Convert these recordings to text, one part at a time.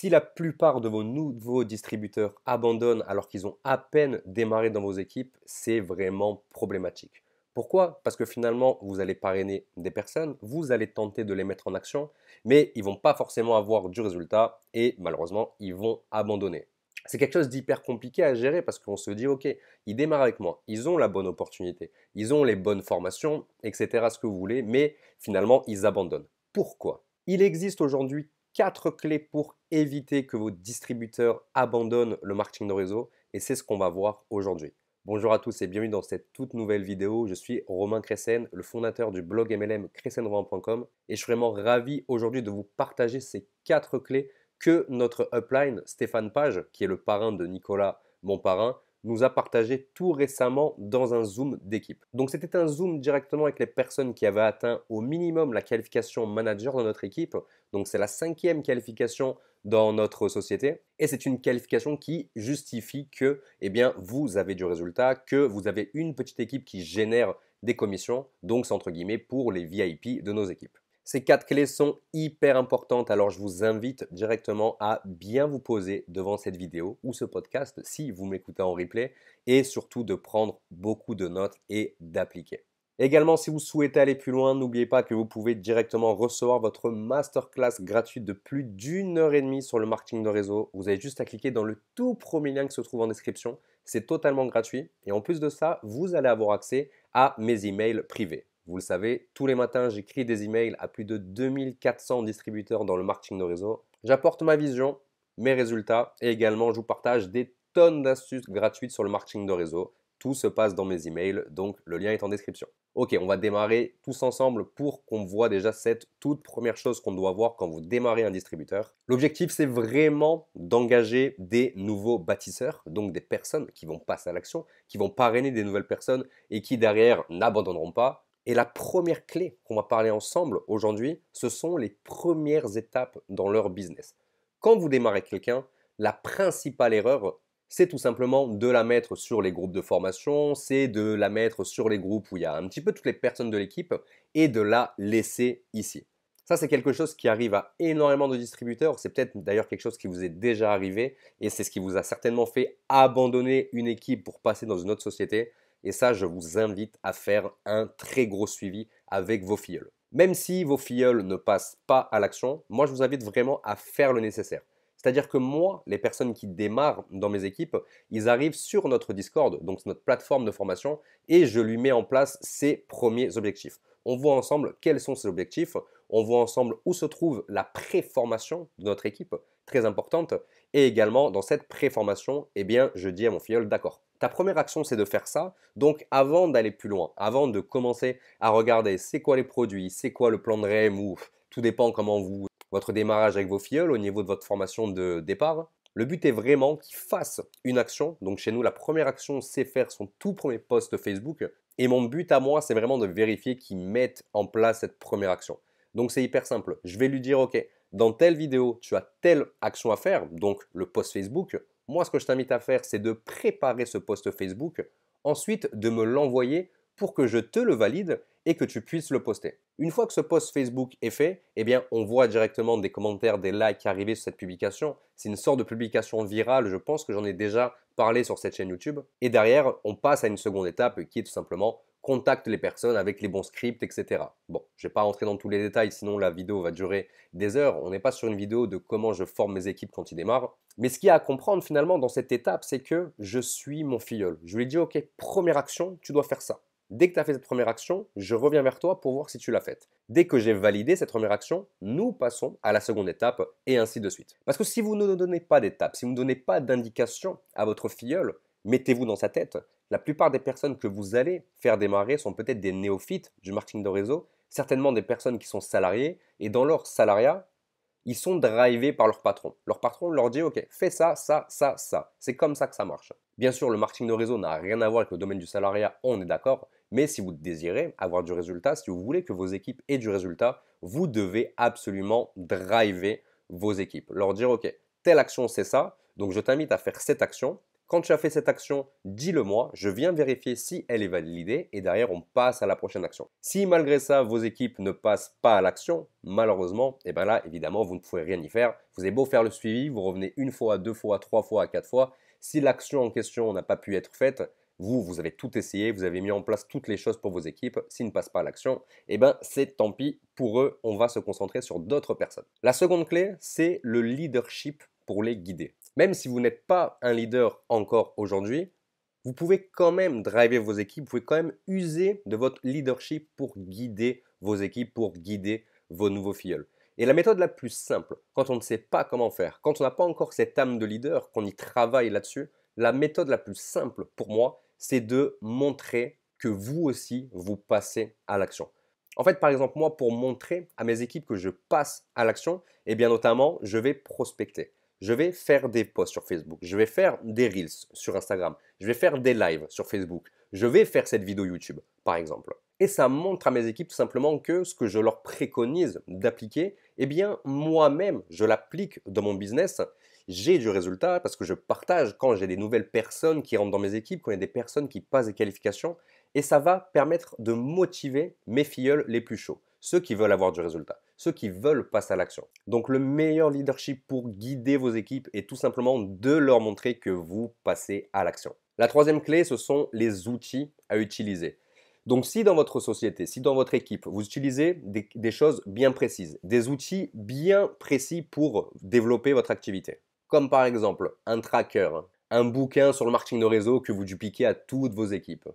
Si la plupart de vos nouveaux distributeurs abandonnent alors qu'ils ont à peine démarré dans vos équipes, c'est vraiment problématique. Pourquoi Parce que finalement, vous allez parrainer des personnes, vous allez tenter de les mettre en action, mais ils vont pas forcément avoir du résultat et malheureusement, ils vont abandonner. C'est quelque chose d'hyper compliqué à gérer parce qu'on se dit, ok, ils démarrent avec moi, ils ont la bonne opportunité, ils ont les bonnes formations, etc., ce que vous voulez, mais finalement, ils abandonnent. Pourquoi Il existe aujourd'hui quatre clés pour éviter que vos distributeurs abandonnent le marketing de réseau et c'est ce qu'on va voir aujourd'hui. Bonjour à tous et bienvenue dans cette toute nouvelle vidéo. Je suis Romain Cressen, le fondateur du blog MLM cressenromain.com et je suis vraiment ravi aujourd'hui de vous partager ces quatre clés que notre upline Stéphane Page, qui est le parrain de Nicolas, mon parrain, nous a partagé tout récemment dans un Zoom d'équipe. Donc c'était un Zoom directement avec les personnes qui avaient atteint au minimum la qualification manager dans notre équipe. Donc c'est la cinquième qualification dans notre société. Et c'est une qualification qui justifie que eh bien, vous avez du résultat, que vous avez une petite équipe qui génère des commissions. Donc c'est entre guillemets pour les VIP de nos équipes. Ces quatre clés sont hyper importantes, alors je vous invite directement à bien vous poser devant cette vidéo ou ce podcast si vous m'écoutez en replay et surtout de prendre beaucoup de notes et d'appliquer. Également, si vous souhaitez aller plus loin, n'oubliez pas que vous pouvez directement recevoir votre masterclass gratuite de plus d'une heure et demie sur le marketing de réseau. Vous avez juste à cliquer dans le tout premier lien qui se trouve en description. C'est totalement gratuit. Et en plus de ça, vous allez avoir accès à mes emails privés. Vous le savez, tous les matins, j'écris des emails à plus de 2400 distributeurs dans le marketing de réseau. J'apporte ma vision, mes résultats et également je vous partage des tonnes d'astuces gratuites sur le marketing de réseau. Tout se passe dans mes emails, donc le lien est en description. Ok, on va démarrer tous ensemble pour qu'on voit déjà cette toute première chose qu'on doit voir quand vous démarrez un distributeur. L'objectif, c'est vraiment d'engager des nouveaux bâtisseurs, donc des personnes qui vont passer à l'action, qui vont parrainer des nouvelles personnes et qui derrière n'abandonneront pas, et la première clé qu'on va parler ensemble aujourd'hui, ce sont les premières étapes dans leur business. Quand vous démarrez quelqu'un, la principale erreur, c'est tout simplement de la mettre sur les groupes de formation, c'est de la mettre sur les groupes où il y a un petit peu toutes les personnes de l'équipe et de la laisser ici. Ça, c'est quelque chose qui arrive à énormément de distributeurs. C'est peut-être d'ailleurs quelque chose qui vous est déjà arrivé et c'est ce qui vous a certainement fait abandonner une équipe pour passer dans une autre société. Et ça, je vous invite à faire un très gros suivi avec vos filleuls. Même si vos filleuls ne passent pas à l'action, moi, je vous invite vraiment à faire le nécessaire. C'est-à-dire que moi, les personnes qui démarrent dans mes équipes, ils arrivent sur notre Discord, donc notre plateforme de formation, et je lui mets en place ses premiers objectifs. On voit ensemble quels sont ces objectifs, on voit ensemble où se trouve la préformation de notre équipe, très importante. Et également, dans cette préformation, eh bien, je dis à mon filleul, d'accord, ta première action, c'est de faire ça. Donc, avant d'aller plus loin, avant de commencer à regarder c'est quoi les produits, c'est quoi le plan de REM ou tout dépend comment vous, votre démarrage avec vos filleuls au niveau de votre formation de départ. Le but est vraiment qu'il fasse une action. Donc, chez nous, la première action, c'est faire son tout premier post Facebook. Et mon but à moi, c'est vraiment de vérifier qu'ils mettent en place cette première action. Donc, c'est hyper simple. Je vais lui dire, OK, dans telle vidéo, tu as telle action à faire, donc le post Facebook, moi ce que je t'invite à faire, c'est de préparer ce post Facebook, ensuite de me l'envoyer pour que je te le valide et que tu puisses le poster. Une fois que ce post Facebook est fait, eh bien, on voit directement des commentaires, des likes arriver sur cette publication. C'est une sorte de publication virale, je pense que j'en ai déjà parlé sur cette chaîne YouTube. Et derrière, on passe à une seconde étape qui est tout simplement contacte les personnes avec les bons scripts, etc. Bon, je ne vais pas rentrer dans tous les détails, sinon la vidéo va durer des heures. On n'est pas sur une vidéo de comment je forme mes équipes quand ils démarrent. Mais ce qu'il y a à comprendre finalement dans cette étape, c'est que je suis mon filleul. Je lui ai dis, OK, première action, tu dois faire ça. Dès que tu as fait cette première action, je reviens vers toi pour voir si tu l'as faite. Dès que j'ai validé cette première action, nous passons à la seconde étape et ainsi de suite. Parce que si vous ne donnez pas d'étape, si vous ne donnez pas d'indication à votre filleul, Mettez-vous dans sa tête, la plupart des personnes que vous allez faire démarrer sont peut-être des néophytes du marketing de réseau, certainement des personnes qui sont salariées, et dans leur salariat, ils sont drivés par leur patron. Leur patron leur dit, OK, fais ça, ça, ça, ça. C'est comme ça que ça marche. Bien sûr, le marketing de réseau n'a rien à voir avec le domaine du salariat, on est d'accord, mais si vous désirez avoir du résultat, si vous voulez que vos équipes aient du résultat, vous devez absolument driver vos équipes. Leur dire, OK, telle action, c'est ça, donc je t'invite à faire cette action, quand tu as fait cette action, dis-le moi, je viens vérifier si elle est validée et derrière on passe à la prochaine action. Si malgré ça vos équipes ne passent pas à l'action, malheureusement, et eh bien là évidemment vous ne pouvez rien y faire. Vous avez beau faire le suivi, vous revenez une fois, deux fois, trois fois, quatre fois. Si l'action en question n'a pas pu être faite, vous, vous avez tout essayé, vous avez mis en place toutes les choses pour vos équipes, s'ils ne passent pas à l'action, eh ben c'est tant pis pour eux, on va se concentrer sur d'autres personnes. La seconde clé, c'est le leadership pour les guider même si vous n'êtes pas un leader encore aujourd'hui, vous pouvez quand même driver vos équipes, vous pouvez quand même user de votre leadership pour guider vos équipes, pour guider vos nouveaux filleuls. Et la méthode la plus simple, quand on ne sait pas comment faire, quand on n'a pas encore cette âme de leader, qu'on y travaille là-dessus, la méthode la plus simple pour moi, c'est de montrer que vous aussi, vous passez à l'action. En fait, par exemple, moi, pour montrer à mes équipes que je passe à l'action, eh bien notamment, je vais prospecter je vais faire des posts sur Facebook, je vais faire des reels sur Instagram, je vais faire des lives sur Facebook, je vais faire cette vidéo YouTube, par exemple. Et ça montre à mes équipes tout simplement que ce que je leur préconise d'appliquer, eh bien moi-même, je l'applique dans mon business. J'ai du résultat parce que je partage quand j'ai des nouvelles personnes qui rentrent dans mes équipes, quand il y a des personnes qui passent des qualifications, et ça va permettre de motiver mes filleuls les plus chauds, ceux qui veulent avoir du résultat. Ceux qui veulent passer à l'action. Donc le meilleur leadership pour guider vos équipes est tout simplement de leur montrer que vous passez à l'action. La troisième clé, ce sont les outils à utiliser. Donc si dans votre société, si dans votre équipe, vous utilisez des, des, choses bien précises, des outils bien précis pour développer votre activité, comme par exemple un tracker, un bouquin sur le marketing de réseau que vous dupliquez à toutes vos équipes,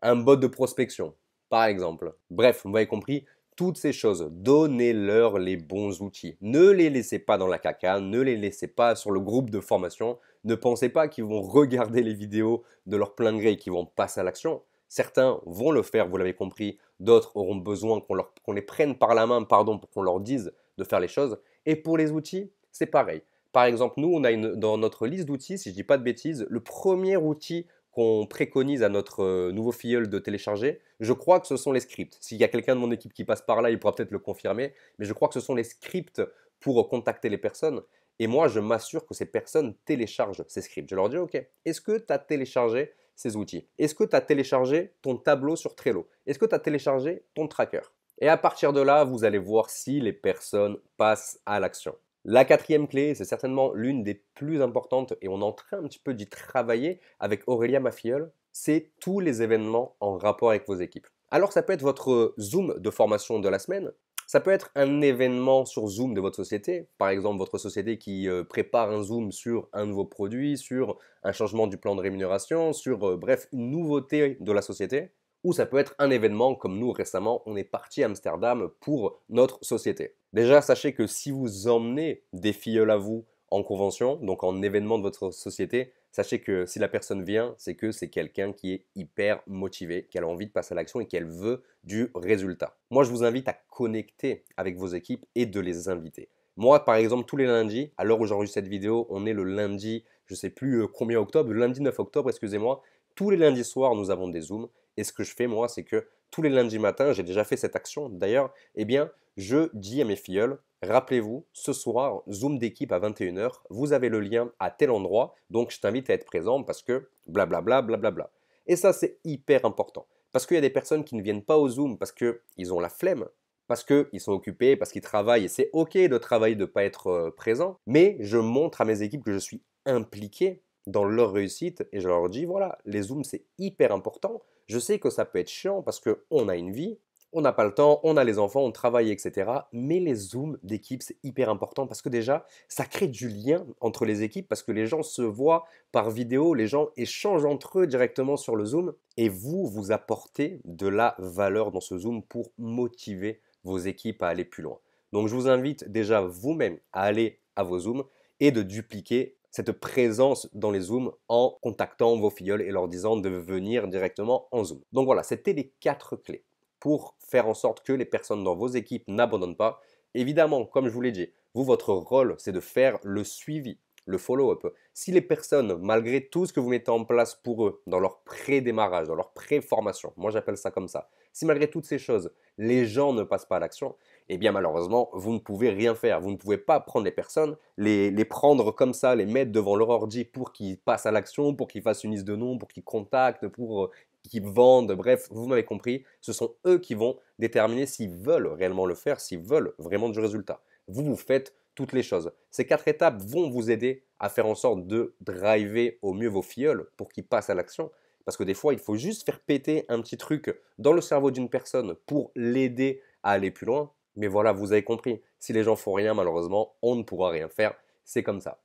un bot de prospection, par exemple. Bref, vous avez compris, toutes ces choses. Donnez-leur les bons outils. Ne les laissez pas dans la caca, ne les laissez pas sur le groupe de formation. Ne pensez pas qu'ils vont regarder les vidéos de leur plein gré et qu'ils vont passer à l'action. Certains vont le faire, vous l'avez compris. D'autres auront besoin qu'on les prenne par la main, pardon, pour qu'on leur dise de faire les choses. Et pour les outils, c'est pareil. Par exemple, nous, on a dans notre liste d'outils, si je ne dis pas de bêtises, le premier outil qu'on préconise à notre euh, nouveau filleul de télécharger, je crois que ce sont les scripts. S'il y a quelqu'un de mon équipe qui passe par là, il pourra peut-être le confirmer, mais je crois que ce sont les scripts pour euh, contacter les personnes. Et moi, je m'assure que ces personnes téléchargent ces scripts. Je leur dis, OK, est-ce que tu as téléchargé ces outils Est-ce que tu as téléchargé ton tableau sur Trello Est-ce que tu as téléchargé ton tracker Et à partir de là, vous allez voir si les personnes passent à l'action. La quatrième clé, c'est certainement l'une des plus importantes et on est en train un petit peu d'y travailler avec Aurélia Mafiole, c'est tous les événements en rapport avec vos équipes. Alors ça peut être votre Zoom de formation de la semaine, ça peut être un événement sur Zoom de votre société, par exemple votre société qui euh, prépare un Zoom sur un nouveau produit, sur un changement du plan de rémunération, sur euh, bref une nouveauté de la société, ou ça peut être un événement comme nous récemment, on est parti à Amsterdam pour notre société. Déjà, sachez que si vous emmenez des filleuls à vous en convention, donc en événement de votre société, sachez que si la personne vient, c'est que c'est quelqu'un qui est hyper motivé, qu'elle a envie de passer à l'action et qu'elle veut du résultat. Moi, je vous invite à connecter avec vos équipes et de les inviter. Moi, par exemple, tous les lundis, à l'heure où j'enregistre cette vidéo, on est le lundi, je ne sais plus euh, combien octobre, le lundi 9 octobre, excusez-moi, tous les lundis soirs, nous avons des Zooms. Et ce que je fais, moi, c'est que tous les lundis matin, j'ai déjà fait cette action d'ailleurs, eh bien, je dis à mes filleuls, rappelez-vous, ce soir, Zoom d'équipe à 21h, vous avez le lien à tel endroit, donc je t'invite à être présent parce que blablabla, blablabla. Et ça, c'est hyper important. Parce qu'il y a des personnes qui ne viennent pas au Zoom parce qu'ils ont la flemme, parce qu'ils sont occupés, parce qu'ils travaillent, et c'est ok de travailler, de ne pas être euh, présent, mais je montre à mes équipes que je suis impliqué dans leur réussite et je leur dis, voilà, les Zooms, c'est hyper important. Je sais que ça peut être chiant parce qu'on a une vie, on n'a pas le temps, on a les enfants, on travaille, etc. Mais les zooms d'équipe, c'est hyper important parce que déjà, ça crée du lien entre les équipes parce que les gens se voient par vidéo, les gens échangent entre eux directement sur le zoom et vous, vous apportez de la valeur dans ce zoom pour motiver vos équipes à aller plus loin. Donc je vous invite déjà vous-même à aller à vos zooms et de dupliquer cette présence dans les Zooms en contactant vos filleuls et leur disant de venir directement en Zoom. Donc voilà, c'était les quatre clés pour faire en sorte que les personnes dans vos équipes n'abandonnent pas. Évidemment, comme je vous l'ai dit, vous, votre rôle, c'est de faire le suivi, le follow-up. Si les personnes, malgré tout ce que vous mettez en place pour eux, dans leur pré-démarrage, dans leur pré-formation, moi j'appelle ça comme ça, si malgré toutes ces choses, les gens ne passent pas à l'action, eh bien malheureusement, vous ne pouvez rien faire. Vous ne pouvez pas prendre les personnes, les, les prendre comme ça, les mettre devant leur ordi pour qu'ils passent à l'action, pour qu'ils fassent une liste de noms, pour qu'ils contactent, pour euh, qui vendent, bref, vous m'avez compris, ce sont eux qui vont déterminer s'ils veulent réellement le faire, s'ils veulent vraiment du résultat. Vous, vous faites toutes les choses. Ces quatre étapes vont vous aider à faire en sorte de driver au mieux vos filleuls pour qu'ils passent à l'action. Parce que des fois, il faut juste faire péter un petit truc dans le cerveau d'une personne pour l'aider à aller plus loin. Mais voilà, vous avez compris. Si les gens font rien, malheureusement, on ne pourra rien faire. C'est comme ça.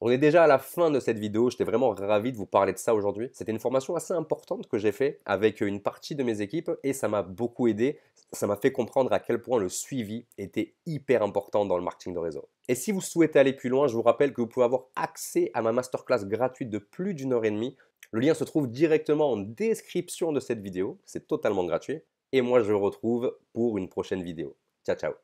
On est déjà à la fin de cette vidéo, j'étais vraiment ravi de vous parler de ça aujourd'hui. C'était une formation assez importante que j'ai fait avec une partie de mes équipes et ça m'a beaucoup aidé. Ça m'a fait comprendre à quel point le suivi était hyper important dans le marketing de réseau. Et si vous souhaitez aller plus loin, je vous rappelle que vous pouvez avoir accès à ma masterclass gratuite de plus d'une heure et demie. Le lien se trouve directement en description de cette vidéo, c'est totalement gratuit. Et moi je vous retrouve pour une prochaine vidéo. Ciao ciao